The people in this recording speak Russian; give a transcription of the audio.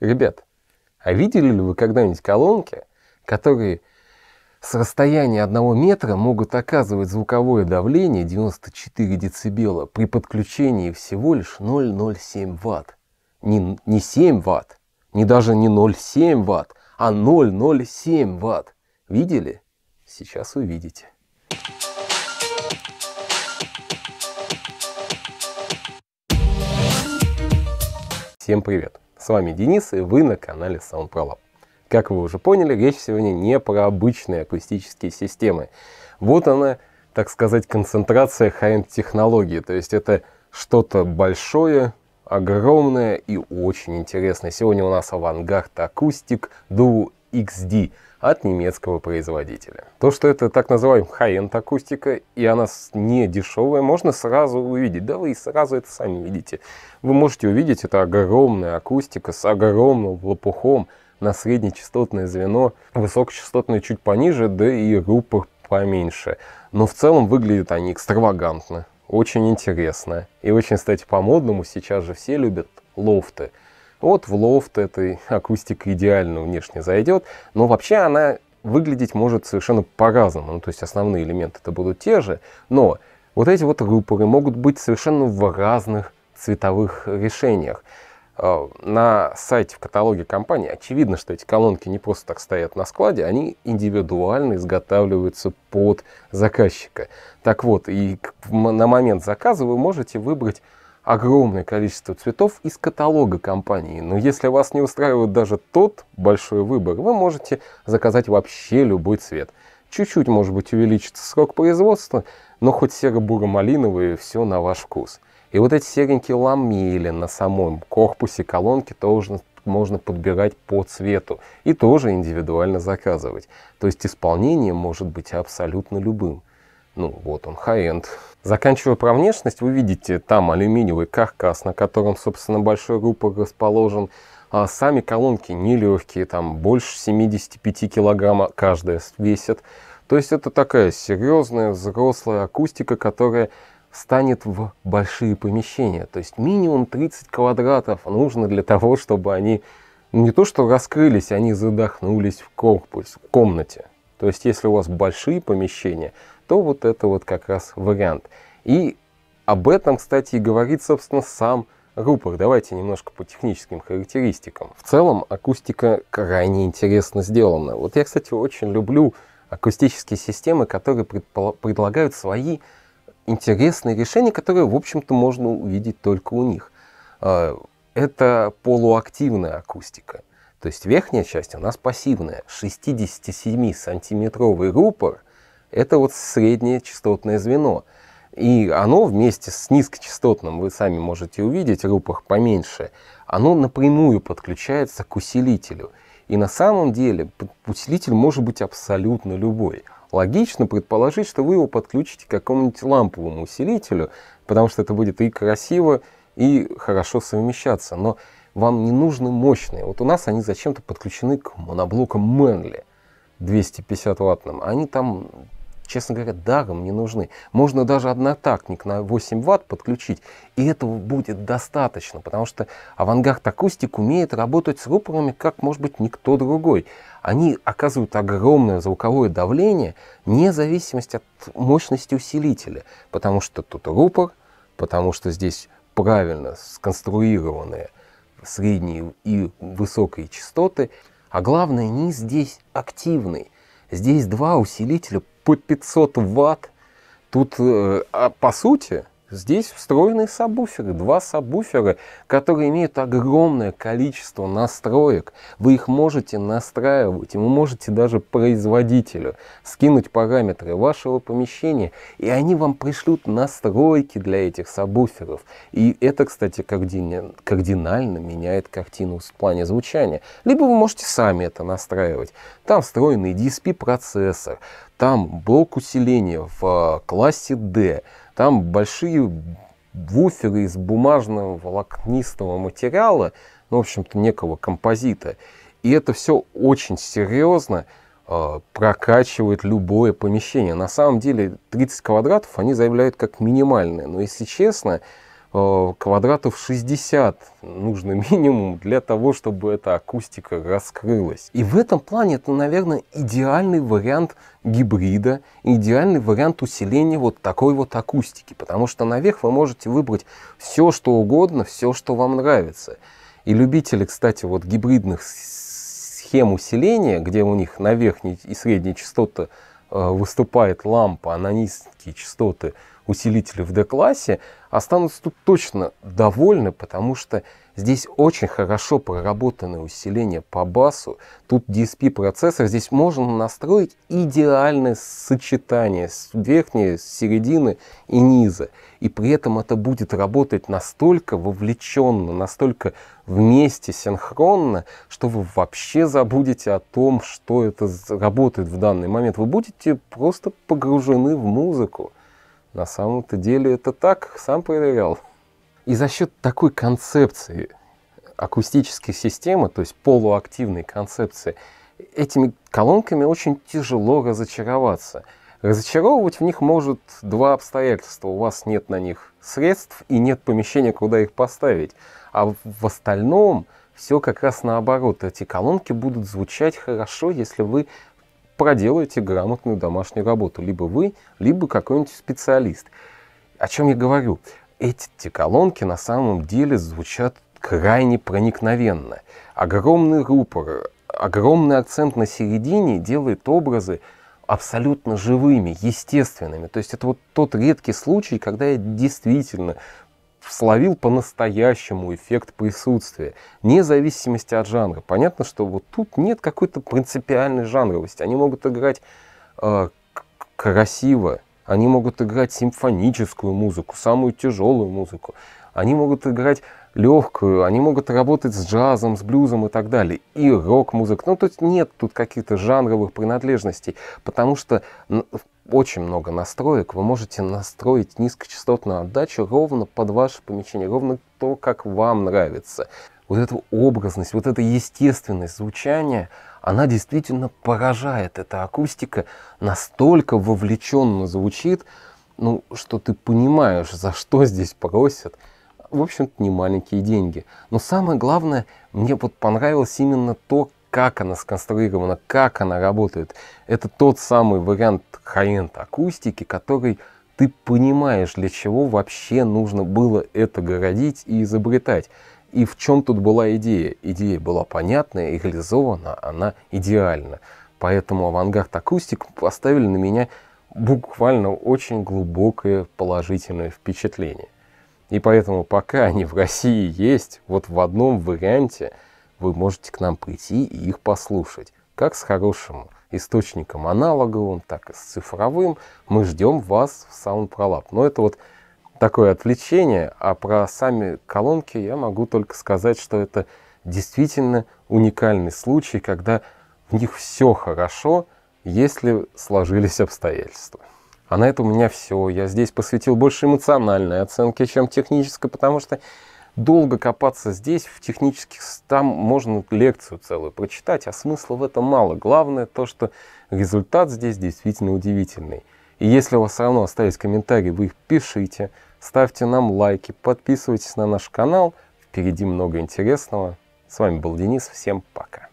Ребят, а видели ли вы когда-нибудь колонки, которые с расстояния одного метра могут оказывать звуковое давление 94 дБ при подключении всего лишь 0,07 Вт? Не, не 7 Вт, не даже не 0,7 Вт, а 0,07 Вт. Видели? Сейчас увидите. Всем привет! С вами Денис, и вы на канале SoundProLab. Как вы уже поняли, речь сегодня не про обычные акустические системы. Вот она, так сказать, концентрация high-end технологии, то есть это что-то большое, огромное и очень интересное. Сегодня у нас авангард акустик Duo XD – от немецкого производителя. То, что это так называемая high-end акустика, и она не дешевая, можно сразу увидеть. Да вы и сразу это сами видите. Вы можете увидеть, это огромная акустика с огромным лопухом на среднечастотное звено, высокочастотное чуть пониже, да и рупор поменьше. Но в целом выглядят они экстравагантно, очень интересно. И очень, кстати, по-модному сейчас же все любят лофты – вот в лофт этой акустика идеально внешне зайдет, но вообще она выглядеть может совершенно по-разному. Ну, то есть основные элементы это будут те же, но вот эти вот рупоры могут быть совершенно в разных цветовых решениях. А, на сайте в каталоге компании очевидно, что эти колонки не просто так стоят на складе, они индивидуально изготавливаются под заказчика. Так вот, и на момент заказа вы можете выбрать огромное количество цветов из каталога компании. Но если вас не устраивает даже тот большой выбор, вы можете заказать вообще любой цвет. Чуть-чуть, может быть, увеличится срок производства, но хоть серо-буро-малиновые, все на ваш вкус. И вот эти серенькие ламели на самом корпусе колонки тоже можно подбирать по цвету и тоже индивидуально заказывать. То есть исполнение может быть абсолютно любым. Ну вот он, high-end Заканчивая про внешность, вы видите там алюминиевый каркас, на котором, собственно, большой рупор расположен. А сами колонки нелегкие, там больше 75 килограмма каждая весит. То есть это такая серьезная взрослая акустика, которая станет в большие помещения. То есть минимум 30 квадратов нужно для того, чтобы они не то что раскрылись, они задохнулись в корпус, в комнате. То есть если у вас большие помещения, то вот это вот как раз вариант. И об этом, кстати, и говорит, собственно, сам рупор. Давайте немножко по техническим характеристикам. В целом акустика крайне интересно сделана. Вот я, кстати, очень люблю акустические системы, которые предлагают свои интересные решения, которые, в общем-то, можно увидеть только у них. А, это полуактивная акустика. То есть верхняя часть у нас пассивная. 67-сантиметровый рупор – это вот среднее частотное звено. И оно вместе с низкочастотным, вы сами можете увидеть, рупах поменьше, оно напрямую подключается к усилителю. И на самом деле усилитель может быть абсолютно любой. Логично предположить, что вы его подключите к какому-нибудь ламповому усилителю, потому что это будет и красиво, и хорошо совмещаться. Но вам не нужны мощные. Вот у нас они зачем-то подключены к моноблокам Мэнли 250 ваттным. Они там честно говоря, даром не нужны. Можно даже однотактник на 8 ватт подключить, и этого будет достаточно, потому что авангард акустик умеет работать с рупорами, как может быть никто другой. Они оказывают огромное звуковое давление, вне зависимости от мощности усилителя, потому что тут рупор, потому что здесь правильно сконструированные средние и высокие частоты, а главное, низ здесь активный. Здесь два усилителя по 500 ватт. Тут, э, а по сути, Здесь встроенный сабвуфер, два сабвуфера, которые имеют огромное количество настроек. Вы их можете настраивать, и вы можете даже производителю скинуть параметры вашего помещения, и они вам пришлют настройки для этих сабвуферов. И это, кстати, кардинально меняет картину в плане звучания. Либо вы можете сами это настраивать. Там встроенный DSP-процессор, там блок усиления в а, классе D, там большие буферы из бумажного волокнистого материала, ну, в общем-то, некого композита. И это все очень серьезно э, прокачивает любое помещение. На самом деле 30 квадратов они заявляют как минимальное. Но если честно, Э, квадратов 60 нужно минимум для того, чтобы эта акустика раскрылась. И в этом плане это, наверное, идеальный вариант гибрида, идеальный вариант усиления вот такой вот акустики, потому что наверх вы можете выбрать все, что угодно, все, что вам нравится. И любители, кстати, вот гибридных схем усиления, где у них на верхней и средней частоты Э, выступает лампа, она низкие частоты, усилители в D-классе, останутся тут точно довольны, потому что Здесь очень хорошо проработанное усиление по басу. Тут DSP процессор. Здесь можно настроить идеальное сочетание с верхней, с середины и низа. И при этом это будет работать настолько вовлеченно, настолько вместе, синхронно, что вы вообще забудете о том, что это работает в данный момент. Вы будете просто погружены в музыку. На самом-то деле это так, сам проверял. И за счет такой концепции акустической системы, то есть полуактивной концепции, этими колонками очень тяжело разочароваться. Разочаровывать в них может два обстоятельства. У вас нет на них средств и нет помещения, куда их поставить. А в остальном все как раз наоборот. Эти колонки будут звучать хорошо, если вы проделаете грамотную домашнюю работу. Либо вы, либо какой-нибудь специалист. О чем я говорю? эти те колонки на самом деле звучат крайне проникновенно. Огромный рупор, огромный акцент на середине делает образы абсолютно живыми, естественными. То есть это вот тот редкий случай, когда я действительно словил по-настоящему эффект присутствия, вне зависимости от жанра. Понятно, что вот тут нет какой-то принципиальной жанровости. Они могут играть э, красиво, они могут играть симфоническую музыку, самую тяжелую музыку. Они могут играть легкую, они могут работать с джазом, с блюзом и так далее. И рок-музыка. Ну, тут нет тут каких-то жанровых принадлежностей, потому что очень много настроек. Вы можете настроить низкочастотную отдачу ровно под ваше помещение, ровно то, как вам нравится. Вот эта образность, вот эта естественность звучания – она действительно поражает. Эта акустика настолько вовлеченно звучит, ну, что ты понимаешь, за что здесь просят. В общем-то, не маленькие деньги. Но самое главное, мне вот понравилось именно то, как она сконструирована, как она работает. Это тот самый вариант хай-энд акустики, который ты понимаешь, для чего вообще нужно было это городить и изобретать. И в чем тут была идея? Идея была понятная и реализована она идеальна. Поэтому авангард акустик поставили на меня буквально очень глубокое положительное впечатление. И поэтому пока они в России есть, вот в одном варианте вы можете к нам прийти и их послушать. Как с хорошим источником аналоговым, так и с цифровым. Мы ждем вас в SoundProLab. Но это вот такое отвлечение, а про сами колонки я могу только сказать, что это действительно уникальный случай, когда в них все хорошо, если сложились обстоятельства. А на это у меня все. Я здесь посвятил больше эмоциональной оценке, чем технической, потому что долго копаться здесь, в технических, там можно лекцию целую прочитать, а смысла в этом мало. Главное то, что результат здесь действительно удивительный. И если у вас все равно остались комментарии, вы их пишите ставьте нам лайки, подписывайтесь на наш канал. Впереди много интересного. С вами был Денис, всем пока.